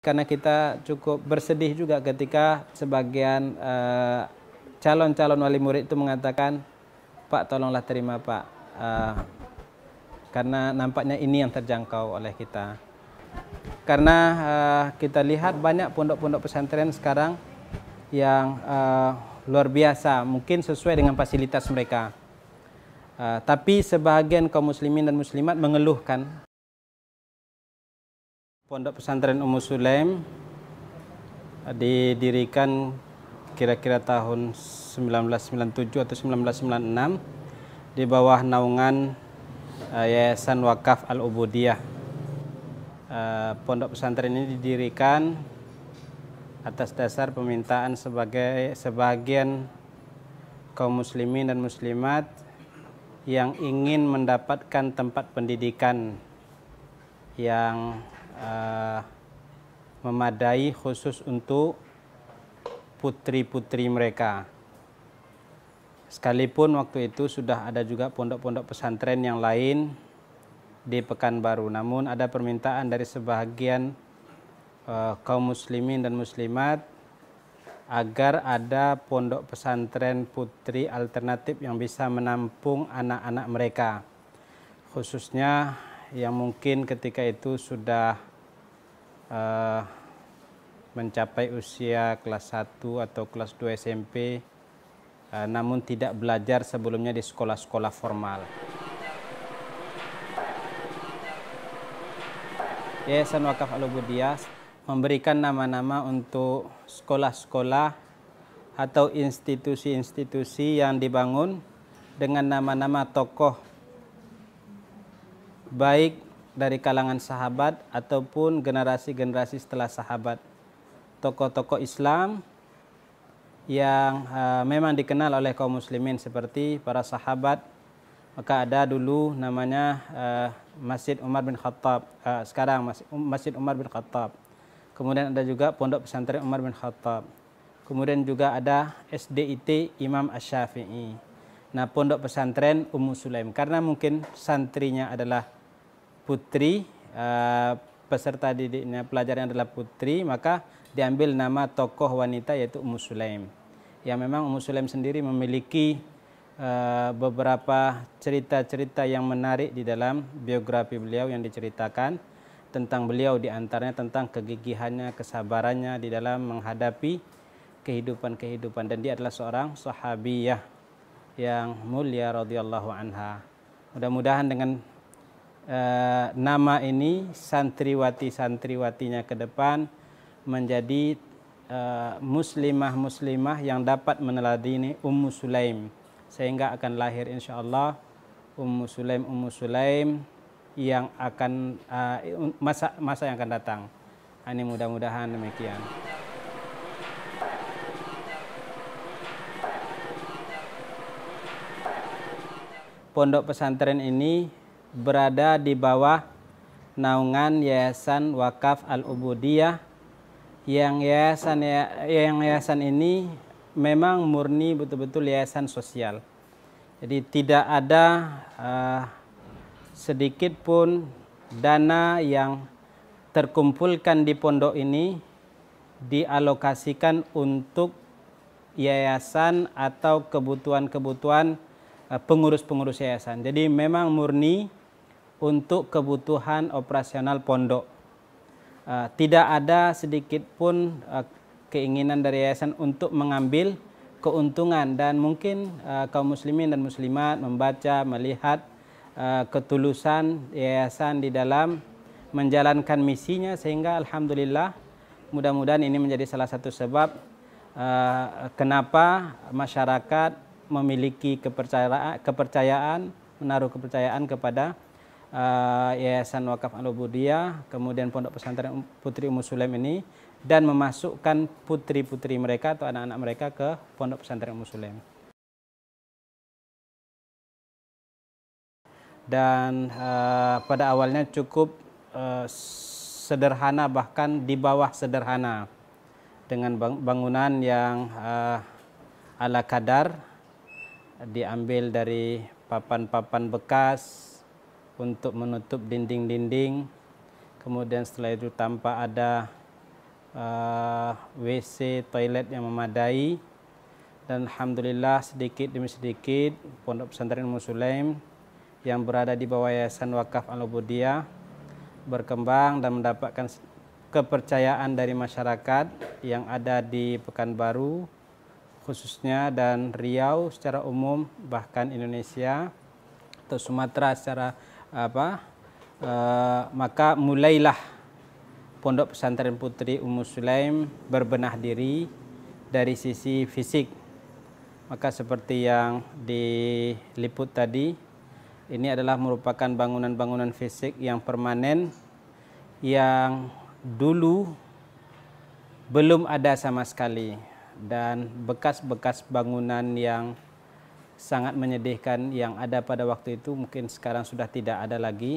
karena kita cukup bersedih juga ketika sebagian eh, calon-calon uh, wali murid itu mengatakan, Pak tolonglah terima Pak, uh, karena nampaknya ini yang terjangkau oleh kita. Karena uh, kita lihat banyak pondok-pondok pesantren sekarang yang uh, luar biasa, mungkin sesuai dengan fasilitas mereka. Uh, tapi sebagian kaum muslimin dan muslimat mengeluhkan Pondok Pesantren Ummu Sulaim didirikan kira-kira tahun 1997 atau 1996 di bawah naungan eh, Yayasan Wakaf Al-Ubudiyah. Eh, pondok pesantren ini didirikan atas dasar permintaan sebagai sebagian kaum muslimin dan muslimat yang ingin mendapatkan tempat pendidikan yang uh, memadai khusus untuk putri-putri mereka. Sekalipun waktu itu sudah ada juga pondok-pondok pesantren yang lain di Pekanbaru, namun ada permintaan dari sebagian uh, eh, kaum muslimin dan muslimat agar ada pondok pesantren putri alternatif yang bisa menampung anak-anak mereka, khususnya yang mungkin ketika itu sudah uh, mencapai usia kelas 1 atau kelas 2 SMP uh, eh, namun tidak belajar sebelumnya di sekolah-sekolah formal. Yayasan Wakaf Alubudias memberikan nama-nama untuk sekolah-sekolah atau institusi-institusi yang dibangun dengan nama-nama tokoh baik dari kalangan sahabat ataupun generasi-generasi setelah sahabat. Tokoh-tokoh Islam yang uh, memang dikenal oleh kaum muslimin seperti para sahabat maka ada dulu namanya uh, Masjid Umar bin Khattab uh, sekarang Masjid Umar bin Khattab kemudian ada juga Pondok Pesantren Umar bin Khattab kemudian juga ada SDIT Imam Ash-Syafi'i nah Pondok Pesantren Ummu Sulaim karena mungkin santrinya adalah putri uh, peserta didiknya pelajarnya adalah putri maka diambil nama tokoh wanita yaitu Ummu Sulaim. yang memang Ummu Sulaim sendiri memiliki uh, beberapa cerita-cerita yang menarik di dalam biografi beliau yang diceritakan tentang beliau diantaranya tentang kegigihannya, kesabarannya di dalam menghadapi kehidupan-kehidupan dan dia adalah seorang sahabiyah yang mulia radhiyallahu anha. Mudah-mudahan dengan Eh, nama ini santriwati-santriwatinya ke depan menjadi eh, muslimah-muslimah yang dapat meneladani Ummu Sulaim sehingga akan lahir insya Allah Ummu Sulaim Ummu Sulaim yang akan eh, masa masa yang akan datang. Ah, ini mudah-mudahan demikian. Pondok pesantren ini berada di bawah naungan Yayasan Wakaf Al-Ubudiyah yang yayasan ya, yang yayasan ini memang murni betul-betul yayasan sosial. Jadi tidak ada uh, sedikit pun dana yang terkumpulkan di pondok ini dialokasikan untuk yayasan atau kebutuhan-kebutuhan eh, pengurus-pengurus yayasan. Jadi memang murni untuk kebutuhan operasional pondok. Eh, tidak ada sedikit pun eh, keinginan dari yayasan untuk mengambil keuntungan dan mungkin eh, kaum muslimin dan muslimat membaca, melihat ketulusan yayasan di dalam menjalankan misinya sehingga alhamdulillah mudah-mudahan ini menjadi salah satu sebab kenapa masyarakat memiliki kepercayaan kepercayaan menaruh kepercayaan kepada uh, Yayasan Wakaf Al-Ubudiyah, kemudian Pondok Pesantren um-, Putri Ummu Sulaim ini dan memasukkan putri-putri mereka atau anak-anak mereka ke Pondok Pesantren Ummu Sulaim. Dan uh, pada awalnya cukup uh, sederhana bahkan di bawah sederhana dengan bangunan yang uh, ala kadar diambil dari papan-papan bekas untuk menutup dinding-dinding. Kemudian setelah itu tanpa ada uh, eh, WC toilet yang memadai. Dan alhamdulillah sedikit demi sedikit Pondok Pesantren Musulaim yang berada di bawah Yayasan Wakaf Al-Ubudiyah berkembang dan mendapatkan kepercayaan dari masyarakat yang ada di Pekanbaru khususnya dan Riau secara umum bahkan Indonesia atau Sumatera secara apa eh, maka mulailah pondok pesantren putri Ummu Sulaim berbenah diri dari sisi fisik maka seperti yang diliput tadi ini adalah merupakan bangunan-bangunan fisik yang permanen yang dulu belum ada sama sekali dan bekas-bekas bangunan yang sangat menyedihkan yang ada pada waktu itu mungkin sekarang sudah tidak ada lagi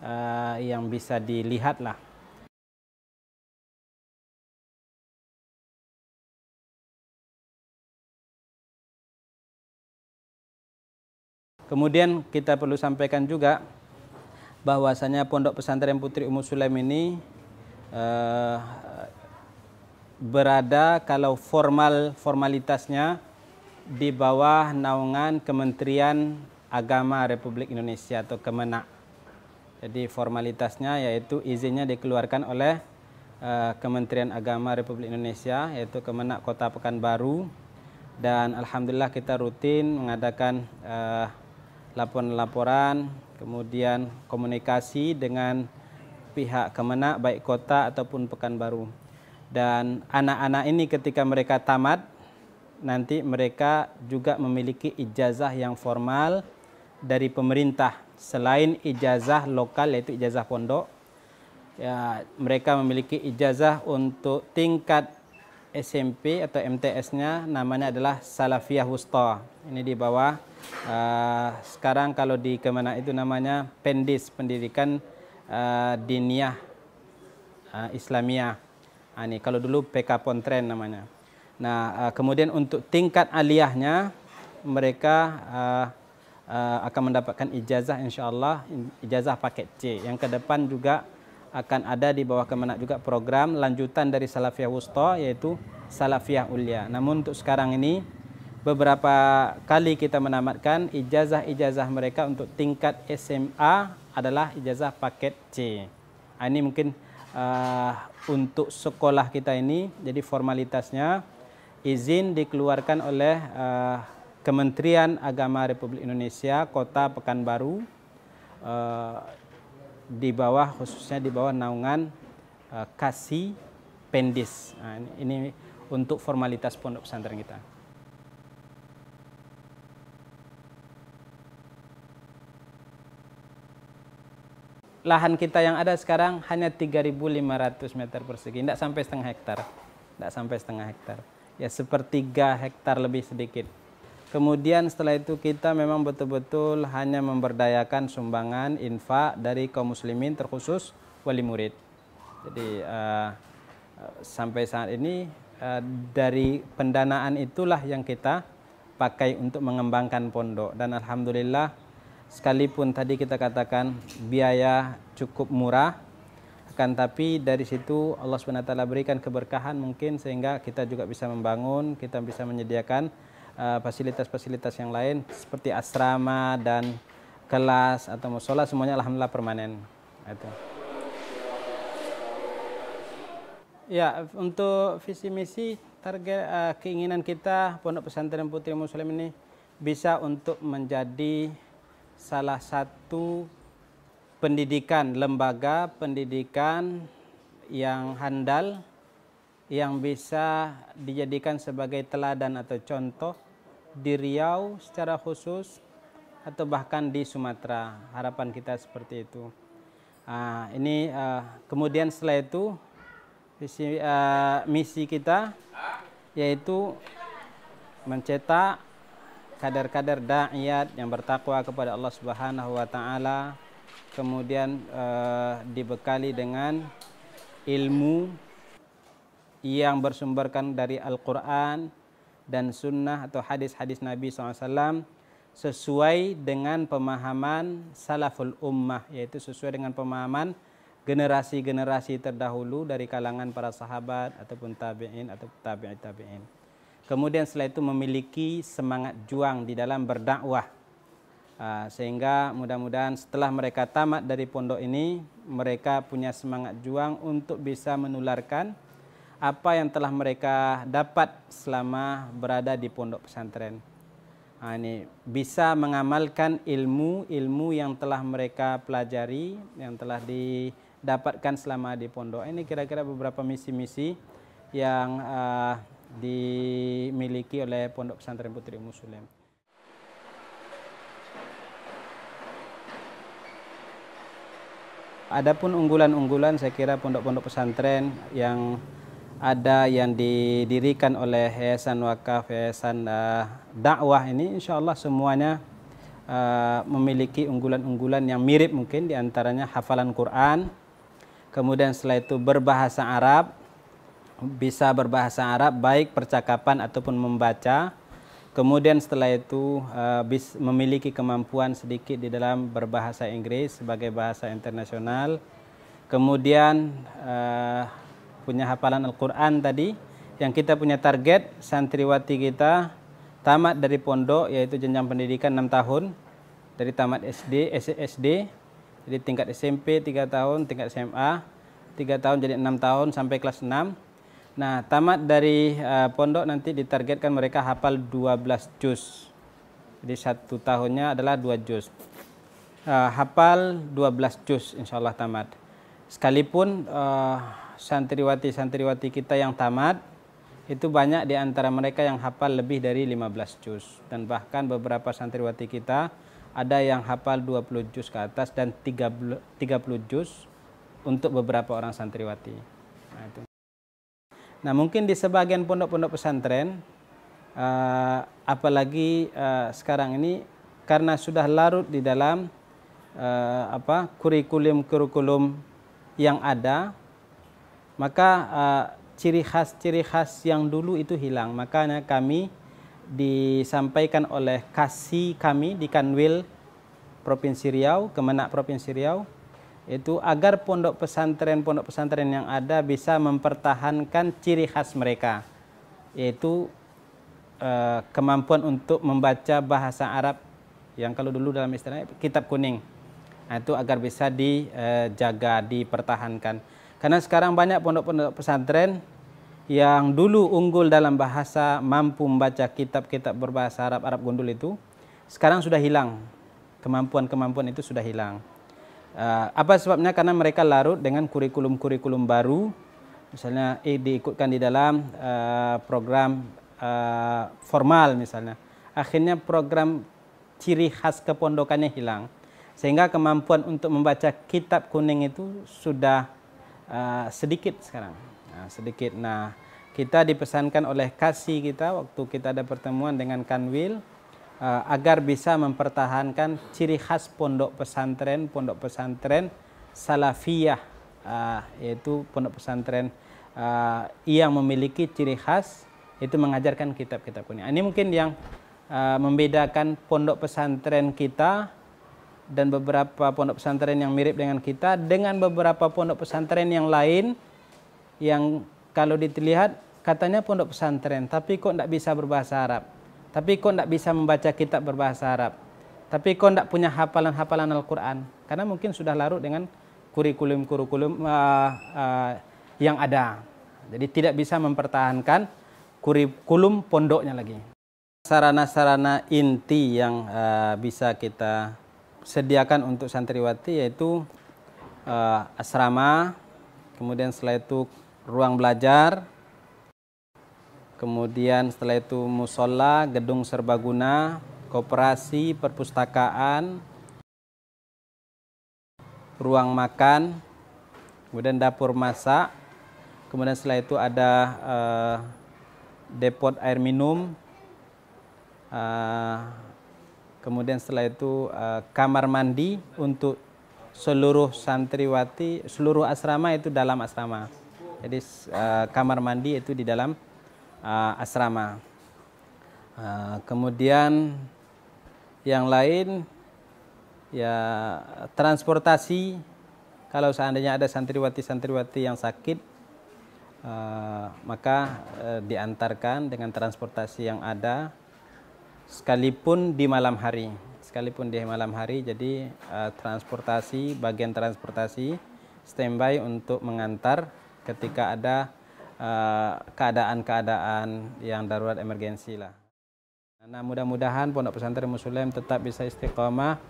uh, yang bisa dilihat lah. Kemudian kita perlu sampaikan juga bahwasanya Pondok Pesantren Putri Umus Sulaim ini uh, berada kalau formal formalitasnya di bawah naungan Kementerian Agama Republik Indonesia atau Kemenak. Jadi formalitasnya yaitu izinnya dikeluarkan oleh eh, Kementerian Agama Republik Indonesia yaitu Kemenak Kota Pekanbaru dan alhamdulillah kita rutin mengadakan eh, laporan-laporan kemudian komunikasi dengan pihak Kemenak baik kota ataupun Pekanbaru. Dan anak-anak ini ketika mereka tamat nanti mereka juga memiliki ijazah yang formal dari pemerintah selain ijazah lokal yaitu ijazah pondok ya mereka memiliki ijazah untuk tingkat SMP atau MTS-nya namanya adalah Salafiyah Wusta ini di bawah uh, sekarang kalau di kemana itu namanya Pendis pendidikan uh, diniyah uh, Islamiyah ah, ini kalau dulu PK Pontren namanya. Nah, eh, kemudian untuk tingkat aliyahnya mereka uh, uh, akan mendapatkan ijazah insyaallah ijazah paket C. Yang ke depan juga akan ada di bawah Kemenak juga program lanjutan dari Salafiyah Wusta yaitu Salafiyah Ulia. Namun untuk sekarang ini beberapa kali kita menamatkan ijazah-ijazah mereka untuk tingkat SMA adalah ijazah paket C. Nah, ini mungkin uh, untuk sekolah kita ini jadi formalitasnya izin dikeluarkan oleh uh, Kementerian Agama Republik Indonesia Kota Pekanbaru uh, di bawah khususnya di bawah naungan uh, eh, Kasi Pendis. Nah, ini, ini untuk formalitas pondok pesantren kita. lahan kita yang ada sekarang hanya 3.500 meter persegi, tidak sampai setengah hektar, tidak sampai setengah hektar ya sepertiga hektar lebih sedikit. Kemudian setelah itu kita memang betul-betul hanya memberdayakan sumbangan infak dari kaum muslimin terkhusus wali murid. Jadi uh, sampai saat ini uh, dari pendanaan itulah yang kita pakai untuk mengembangkan pondok dan alhamdulillah sekalipun tadi kita katakan biaya cukup murah akan tapi dari situ Allah SWT berikan keberkahan mungkin sehingga kita juga bisa membangun, kita bisa menyediakan eh, fasilitas-fasilitas uh, yang lain seperti asrama dan kelas atau musola semuanya alhamdulillah permanen. Itu. Ya, untuk visi misi target uh, keinginan kita Pondok Pesantren Putri Muslim ini bisa untuk menjadi salah satu pendidikan, lembaga pendidikan yang handal, yang bisa dijadikan sebagai teladan atau contoh di Riau secara khusus atau bahkan di Sumatera. Harapan kita seperti itu. Nah, ini uh, kemudian setelah itu visi, uh, misi kita yaitu mencetak kader-kader da'iyat yang bertakwa kepada Allah Subhanahu wa taala kemudian uh, dibekali dengan ilmu yang bersumberkan dari Al-Quran dan sunnah atau hadis-hadis Nabi SAW sesuai dengan pemahaman salaful ummah yaitu sesuai dengan pemahaman generasi-generasi terdahulu dari kalangan para sahabat ataupun tabi'in atau tabi'in tabi'in. Kemudian setelah itu memiliki semangat juang di dalam berdakwah Ah, sehingga mudah-mudahan setelah mereka tamat dari pondok ini mereka punya semangat juang untuk bisa menularkan apa yang telah mereka dapat selama berada di pondok pesantren. Nah, ini bisa mengamalkan ilmu-ilmu yang telah mereka pelajari, yang telah didapatkan selama di pondok. Ini kira-kira beberapa misi-misi yang uh, dimiliki oleh pondok pesantren Putri Muslim. Adapun unggulan-unggulan saya kira pondok-pondok pesantren yang ada yang didirikan oleh Yayasan Wakaf, Yayasan uh, Dakwah ini insya Allah semuanya uh, memiliki unggulan-unggulan yang mirip mungkin diantaranya hafalan Quran, kemudian setelah itu berbahasa Arab, bisa berbahasa Arab baik percakapan ataupun membaca, Kemudian setelah itu uh, memiliki kemampuan sedikit di dalam berbahasa Inggris sebagai bahasa internasional. Kemudian uh, punya hafalan Al-Quran tadi. Yang kita punya target santriwati kita tamat dari pondok yaitu jenjang pendidikan 6 tahun. Dari tamat SD, SD, jadi tingkat SMP 3 tahun, tingkat SMA 3 tahun jadi 6 tahun sampai kelas 6 Nah, tamat dari uh, pondok nanti ditargetkan mereka hafal 12 juz. Jadi satu tahunnya adalah 2 juz. Uh, hafal 12 juz insya Allah tamat. Sekalipun uh, santriwati-santriwati kita yang tamat, itu banyak di antara mereka yang hafal lebih dari 15 juz. Dan bahkan beberapa santriwati kita ada yang hafal 20 juz ke atas dan 30, 30 juz untuk beberapa orang santriwati. Nah, itu. Nah mungkin di sebagian pondok-pondok pesantren, uh, apalagi uh, sekarang ini karena sudah larut di dalam uh, apa kurikulum kurikulum yang ada, maka ciri khas ciri khas yang dulu itu hilang. Makanya kami disampaikan oleh kasih kami di Kanwil Provinsi Riau, Kemenak Provinsi Riau, itu agar pondok pesantren pondok pesantren yang ada bisa mempertahankan ciri khas mereka yaitu eh, kemampuan untuk membaca bahasa Arab yang kalau dulu dalam istilahnya kitab kuning nah, itu agar bisa dijaga eh, dipertahankan karena sekarang banyak pondok-pondok pesantren yang dulu unggul dalam bahasa mampu membaca kitab-kitab berbahasa Arab Arab gundul itu sekarang sudah hilang kemampuan-kemampuan itu sudah hilang Eh, apa sebabnya? Karena mereka larut dengan kurikulum-kurikulum baru, misalnya eh, diikutkan di dalam uh, program uh, formal misalnya. Akhirnya program ciri khas kepondokannya hilang. Sehingga kemampuan untuk membaca kitab kuning itu sudah uh, sedikit sekarang. Nah, sedikit. Nah, kita dipesankan oleh kasih kita waktu kita ada pertemuan dengan Kanwil, Eh, agar bisa mempertahankan ciri khas pondok pesantren pondok pesantren salafiyah eh, yaitu pondok pesantren eh, yang memiliki ciri khas itu mengajarkan kitab-kitab kuning. Ini mungkin yang membedakan pondok pesantren kita dan beberapa pondok pesantren yang mirip dengan kita dengan beberapa pondok pesantren yang lain yang kalau dilihat katanya pondok pesantren tapi kok tidak bisa berbahasa Arab tapi kau tidak bisa membaca kitab berbahasa Arab. Tapi kau tidak punya hafalan-hafalan Al-Quran. Karena mungkin sudah larut dengan kurikulum-kurikulum uh, eh, uh, eh, yang ada. Jadi tidak bisa mempertahankan kurikulum pondoknya lagi. Sarana-sarana inti yang uh, bisa kita sediakan untuk santriwati yaitu uh, asrama, kemudian setelah itu ruang belajar, kemudian setelah itu musola, gedung serbaguna, koperasi, perpustakaan, ruang makan, kemudian dapur masak, kemudian setelah itu ada uh, depot air minum, uh, kemudian setelah itu uh, kamar mandi untuk seluruh santriwati, seluruh asrama itu dalam asrama. Jadi kamar mandi itu di dalam uh, asrama. Uh, kemudian yang lain ya transportasi kalau seandainya ada santriwati-santriwati yang sakit uh, maka uh, diantarkan dengan transportasi yang ada sekalipun di malam hari sekalipun di malam hari jadi uh, transportasi bagian transportasi standby untuk mengantar ketika ada Eh, keadaan-keadaan yang darurat emergensi lah. Nah mudah-mudahan Pondok Pesantren Muslim tetap bisa istiqomah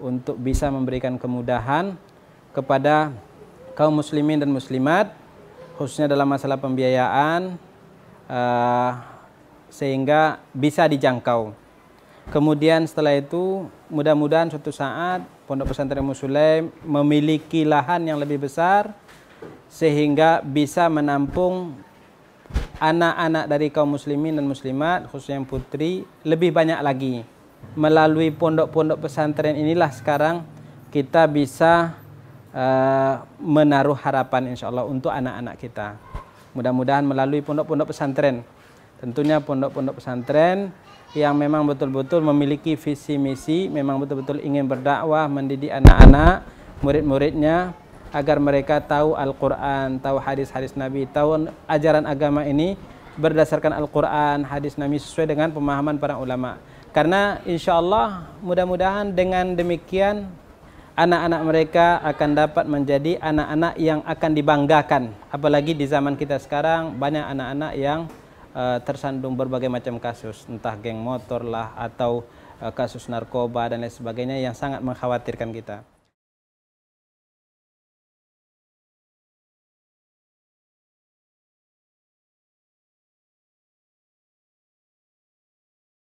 untuk bisa memberikan kemudahan kepada kaum muslimin dan muslimat khususnya dalam masalah pembiayaan uh, sehingga bisa dijangkau. Kemudian setelah itu mudah-mudahan suatu saat Pondok Pesantren Muslim memiliki lahan yang lebih besar sehingga bisa menampung anak-anak dari kaum muslimin dan muslimat khususnya yang putri lebih banyak lagi melalui pondok-pondok pesantren inilah sekarang kita bisa uh, menaruh harapan insya Allah untuk anak-anak kita mudah-mudahan melalui pondok-pondok pesantren tentunya pondok-pondok pesantren yang memang betul-betul memiliki visi misi memang betul-betul ingin berdakwah mendidik anak-anak murid-muridnya agar mereka tahu Al-Quran, tahu hadis-hadis Nabi, tahu ajaran agama ini berdasarkan Al-Quran, hadis Nabi sesuai dengan pemahaman para ulama. Karena insya Allah mudah-mudahan dengan demikian anak-anak mereka akan dapat menjadi anak-anak yang akan dibanggakan. Apalagi di zaman kita sekarang banyak anak-anak yang uh, tersandung berbagai macam kasus, entah geng motor lah atau uh, kasus narkoba dan lain sebagainya yang sangat mengkhawatirkan kita.